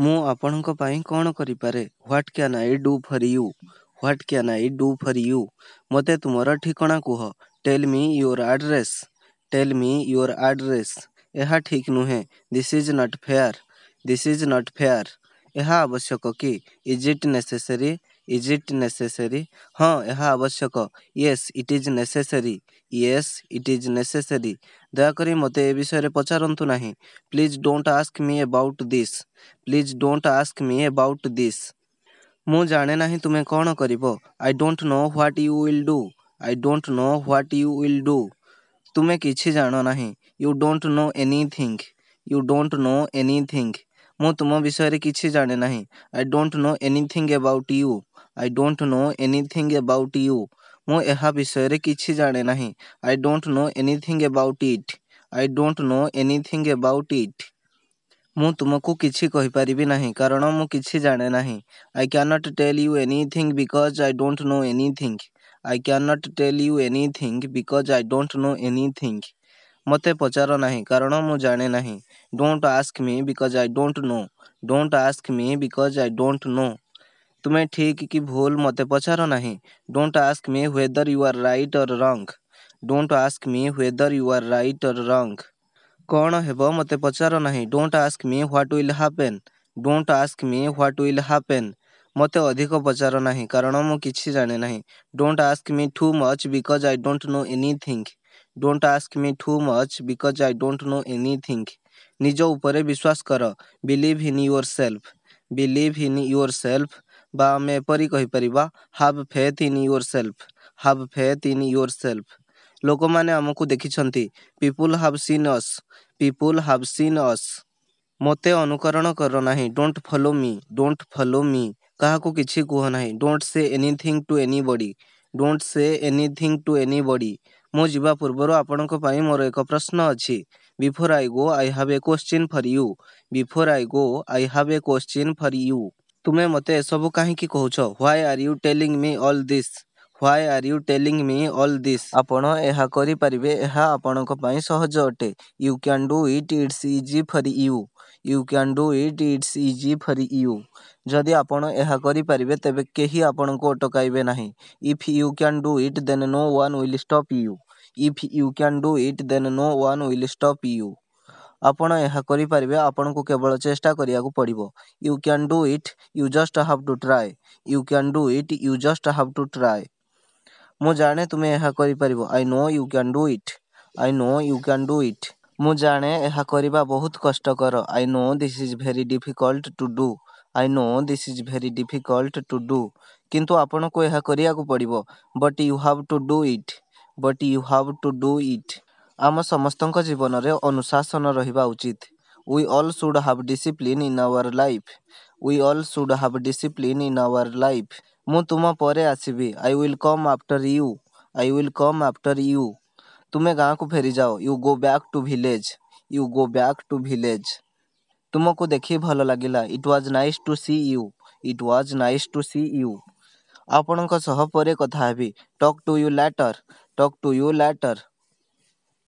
मु कौन करे what can I do for you what can I do for you मत तुम ठिकना कह tell me your address tell me your address यह ठीक नुहे this is not fair this is not fair यह आवश्यक कि is it necessary is it necessary हाँ यह आवश्यक yes it is necessary yes it is necessary दयाक मत ए विषय पचारतु ना please don't ask me about this please don't ask me about this जाने ना तुम्हें कौन कर आई don't no what you will do I don't no what you will do तुम्हें किसी जाणना you don't know anything you don't know anything मु तुम विषय कि जाने ना आई dot know anything about you I dot know anything about you मु विषय कि जाने ना आई dot know anything about it I dot know anything about it मु तुमको किसी किपरि ना कारण मुझे जाने ना आई क्या नट tell you anything because I dot know anything आई क्या नट tell you anything because I dot know anything मत पचार ना कारण मु जाने ना don't ask me because I don't no don't ask me because I don't no तुम्हें ठीक कि भूल मत पचार ना don't ask me व्वेदर you are right और रंग don't ask me व्वेदर you are right अर रंग कौन हे मत पचार ना don't ask me what will happen don't ask me what will happen मत अधिक पचार ना कारण मुझे जाने ना don't ask me too much because I don't know anything don't ask me too much because I don't know anything निज उपरे विश्वास कर believe in yourself believe in yourself बापरी कहींपर have faith in yourself have faith in yourself लोक मैंने आमको देखी people have seen us people have seen us मत अनुकरण करना डोंट फलो मी डोंट फलो मी क्या किसी कहना don't say anything to any don't say anything to any मुझा पूर्व आपण मोर एक प्रश्न अच्छी before I go I have a question for you before I go I have a question for you तुम्हें मत सब कहीं कह why are you telling me all this why are you telling me all this आपण अटे you can do it it's easy for you you can do it it's easy for you जदि आपे तेज कहीं आपन को if you can do it then no one will stop you if you can do it then no one will stop you आपण यह करें आपन को केवल चेस्टा करने पड़ो you can do it you just have to try you can do it you just have to try मुझे तुम्हें यह कर I know you can do it I know you can do it ମୁଁ ଜାଣେ ଏହା କରିବା ବହୁତ କଷ୍ଟକର I know this is very difficult to do I know this is very difficult to do କିନ୍ତୁ ଆପଣଙ୍କୁ ଏହା କରିବାକୁ ପଡ଼ିବ but you have to do it but you have to do it ଆମ ସମସ୍ତଙ୍କ ଜୀବନରେ ଅନୁଶାସନ ରହିବା ଉଚିତ we all should have discipline in our life we all should have discipline in our life ମୁଁ ତୁମ ପରେ ଆସିବି I will come after you I will come after you तुम्हे गाँव को फेरी जाओ you go back to village you go back to village तुमको देख भल लगला इट व्वाज नाइस टू सी यू इट व्वाज नाइस टू सी यू आपण कथ talk to you later talk to you letter